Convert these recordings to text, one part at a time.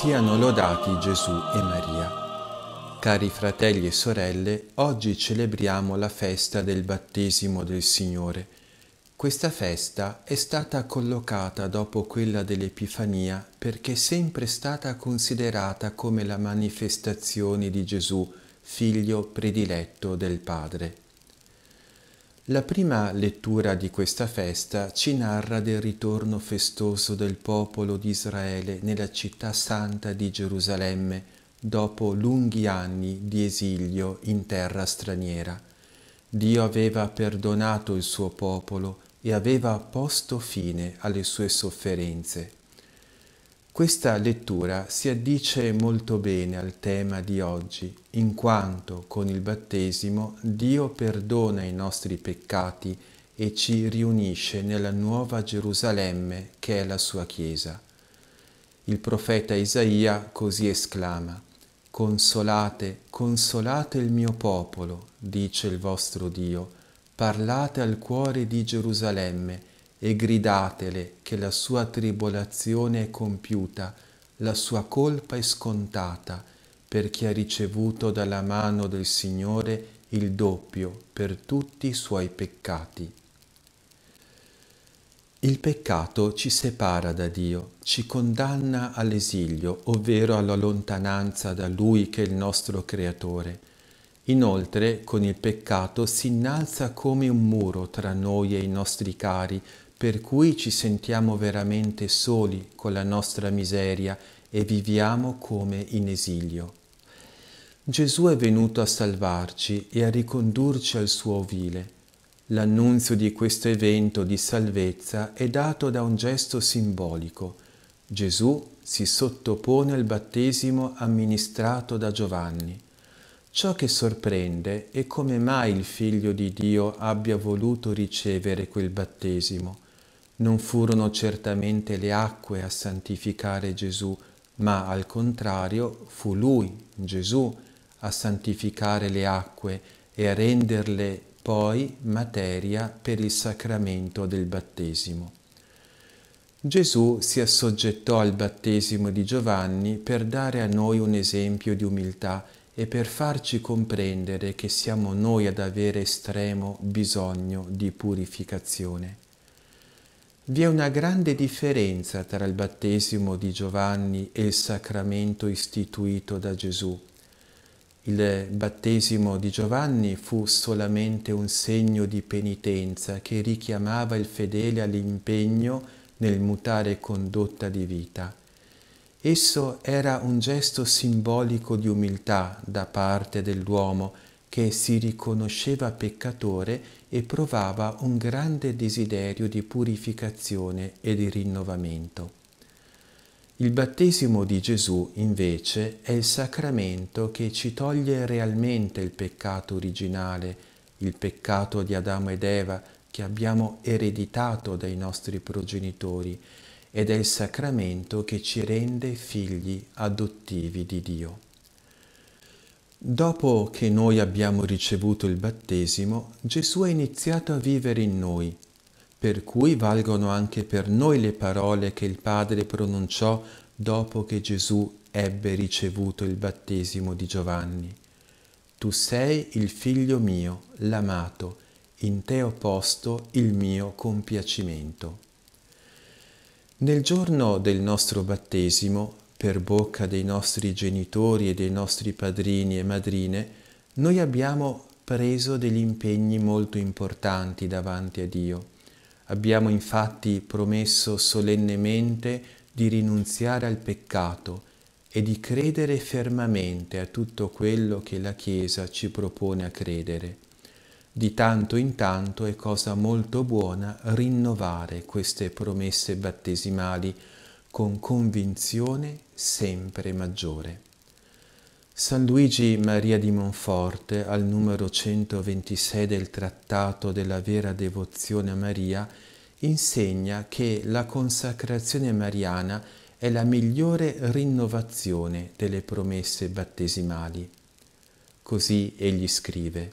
Siano lodati Gesù e Maria. Cari fratelli e sorelle, oggi celebriamo la festa del battesimo del Signore. Questa festa è stata collocata dopo quella dell'Epifania perché è sempre stata considerata come la manifestazione di Gesù, figlio prediletto del Padre. La prima lettura di questa festa ci narra del ritorno festoso del popolo di Israele nella città santa di Gerusalemme dopo lunghi anni di esilio in terra straniera. Dio aveva perdonato il suo popolo e aveva posto fine alle sue sofferenze. Questa lettura si addice molto bene al tema di oggi, in quanto con il battesimo Dio perdona i nostri peccati e ci riunisce nella nuova Gerusalemme che è la sua Chiesa. Il profeta Isaia così esclama, Consolate, consolate il mio popolo, dice il vostro Dio, parlate al cuore di Gerusalemme, e gridatele che la sua tribolazione è compiuta, la sua colpa è scontata, perché ha ricevuto dalla mano del Signore il doppio per tutti i suoi peccati. Il peccato ci separa da Dio, ci condanna all'esilio, ovvero alla lontananza da Lui che è il nostro Creatore. Inoltre, con il peccato si innalza come un muro tra noi e i nostri cari, per cui ci sentiamo veramente soli con la nostra miseria e viviamo come in esilio. Gesù è venuto a salvarci e a ricondurci al suo ovile. L'annunzio di questo evento di salvezza è dato da un gesto simbolico. Gesù si sottopone al battesimo amministrato da Giovanni. Ciò che sorprende è come mai il Figlio di Dio abbia voluto ricevere quel battesimo. Non furono certamente le acque a santificare Gesù, ma al contrario fu lui, Gesù, a santificare le acque e a renderle poi materia per il sacramento del battesimo. Gesù si assoggettò al battesimo di Giovanni per dare a noi un esempio di umiltà e per farci comprendere che siamo noi ad avere estremo bisogno di purificazione. Vi è una grande differenza tra il battesimo di Giovanni e il sacramento istituito da Gesù. Il battesimo di Giovanni fu solamente un segno di penitenza che richiamava il fedele all'impegno nel mutare condotta di vita. Esso era un gesto simbolico di umiltà da parte dell'uomo che si riconosceva peccatore e provava un grande desiderio di purificazione e di rinnovamento. Il battesimo di Gesù, invece, è il sacramento che ci toglie realmente il peccato originale, il peccato di Adamo ed Eva che abbiamo ereditato dai nostri progenitori, ed è il sacramento che ci rende figli adottivi di Dio. Dopo che noi abbiamo ricevuto il battesimo, Gesù ha iniziato a vivere in noi, per cui valgono anche per noi le parole che il Padre pronunciò dopo che Gesù ebbe ricevuto il battesimo di Giovanni. Tu sei il figlio mio, l'amato, in te ho posto il mio compiacimento. Nel giorno del nostro battesimo per bocca dei nostri genitori e dei nostri padrini e madrine, noi abbiamo preso degli impegni molto importanti davanti a Dio. Abbiamo infatti promesso solennemente di rinunziare al peccato e di credere fermamente a tutto quello che la Chiesa ci propone a credere. Di tanto in tanto è cosa molto buona rinnovare queste promesse battesimali con convinzione sempre maggiore. San Luigi Maria di Monforte, al numero 126 del Trattato della vera devozione a Maria, insegna che la consacrazione mariana è la migliore rinnovazione delle promesse battesimali. Così egli scrive.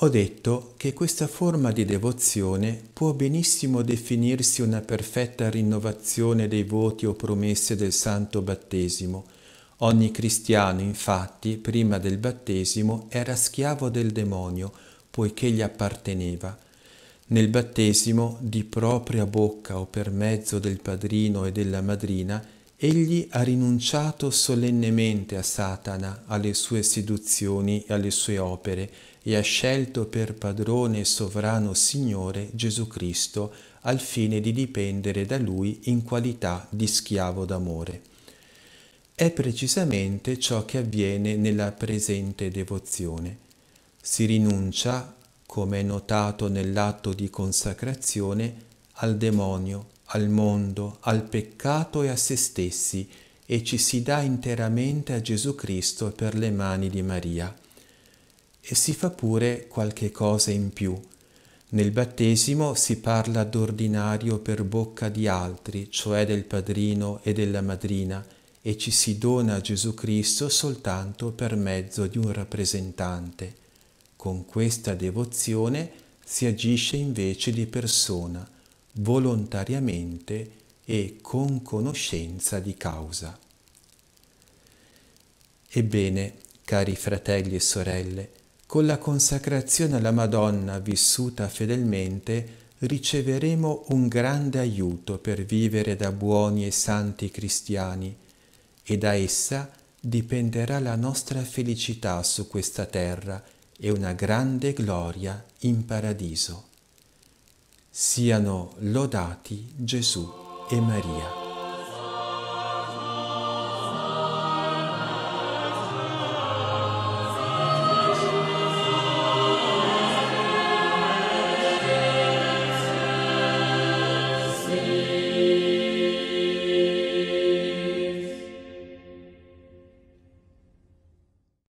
Ho detto che questa forma di devozione può benissimo definirsi una perfetta rinnovazione dei voti o promesse del santo battesimo. Ogni cristiano, infatti, prima del battesimo era schiavo del demonio, poiché gli apparteneva. Nel battesimo, di propria bocca o per mezzo del padrino e della madrina, Egli ha rinunciato solennemente a Satana, alle sue seduzioni e alle sue opere e ha scelto per padrone e sovrano Signore Gesù Cristo al fine di dipendere da Lui in qualità di schiavo d'amore. È precisamente ciò che avviene nella presente devozione. Si rinuncia, come è notato nell'atto di consacrazione, al demonio, al mondo, al peccato e a se stessi e ci si dà interamente a Gesù Cristo per le mani di Maria. E si fa pure qualche cosa in più. Nel battesimo si parla d'ordinario per bocca di altri, cioè del padrino e della madrina, e ci si dona a Gesù Cristo soltanto per mezzo di un rappresentante. Con questa devozione si agisce invece di persona, volontariamente e con conoscenza di causa. Ebbene, cari fratelli e sorelle, con la consacrazione alla Madonna vissuta fedelmente, riceveremo un grande aiuto per vivere da buoni e santi cristiani e da essa dipenderà la nostra felicità su questa terra e una grande gloria in paradiso. Siano lodati Gesù e Maria.